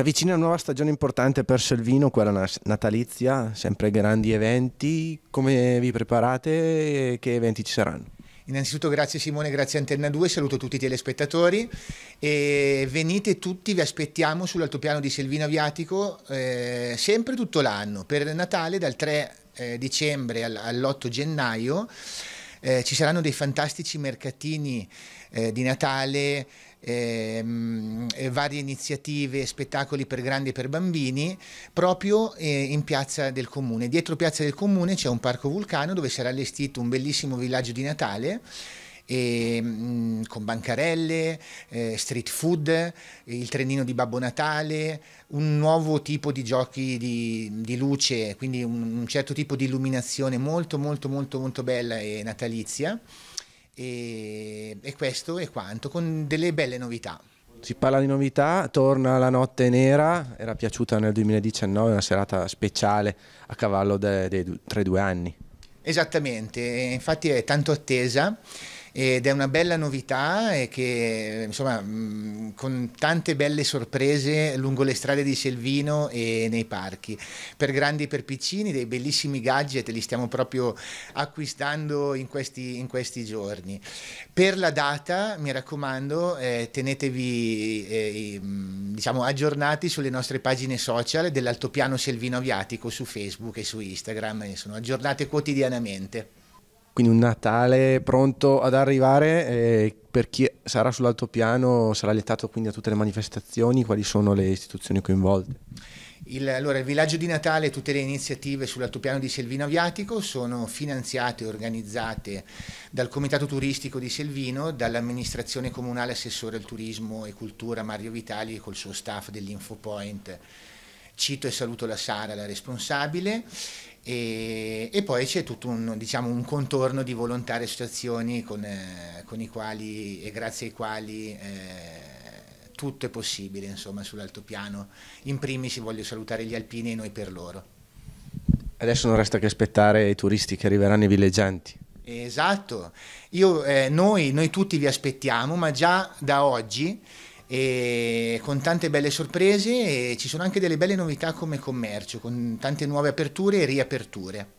Si avvicina una nuova stagione importante per Selvino, quella natalizia, sempre grandi eventi. Come vi preparate e che eventi ci saranno? Innanzitutto grazie Simone, grazie Antenna 2, saluto tutti i telespettatori e venite tutti, vi aspettiamo sull'altopiano di Selvino Aviatico eh, sempre tutto l'anno, per Natale dal 3 eh, dicembre all'8 gennaio eh, ci saranno dei fantastici mercatini eh, di Natale, ehm, varie iniziative, spettacoli per grandi e per bambini, proprio eh, in Piazza del Comune. Dietro Piazza del Comune c'è un parco vulcano dove sarà allestito un bellissimo villaggio di Natale e, mh, mm, con bancarelle, eh, street food, il trenino di Babbo Natale, un nuovo tipo di giochi di, di luce, quindi un, un certo tipo di illuminazione molto molto molto molto bella e natalizia. E, e, questo è quanto, con delle belle novità. Si parla di novità, torna la notte nera, era piaciuta nel 2019, una serata speciale a cavallo dei, dei, tra i due anni. Esattamente, infatti è tanto attesa ed è una bella novità che insomma mm, con tante belle sorprese lungo le strade di Selvino e nei parchi per grandi e per piccini dei bellissimi gadget li stiamo proprio acquistando in questi, in questi giorni per la data mi raccomando eh, tenetevi eh, mm, diciamo aggiornati sulle nostre pagine social dell'altopiano Selvino Aviatico su Facebook e su Instagram sono aggiornate quotidianamente quindi un Natale pronto ad arrivare eh, per chi sarà sull'altopiano sarà lietato quindi a tutte le manifestazioni, quali sono le istituzioni coinvolte? Il, allora, il villaggio di Natale e tutte le iniziative sull'altopiano di Selvino Aviatico sono finanziate e organizzate dal Comitato Turistico di Selvino, dall'amministrazione comunale assessore al turismo e cultura Mario Vitali e col suo staff dell'Infopoint. Cito e saluto la Sara, la responsabile, e, e, poi c'è tutto un, diciamo, un, contorno di volontari associazioni con, eh, con i quali e grazie ai quali eh, tutto è possibile insomma, sull'altopiano. In primis voglio salutare gli alpini e noi per loro. Adesso non resta che aspettare i turisti che arriveranno i villeggianti. Esatto, Io, eh, noi, noi tutti vi aspettiamo, ma già da oggi e con tante belle sorprese e ci sono anche delle belle novità come commercio, con tante nuove aperture e riaperture.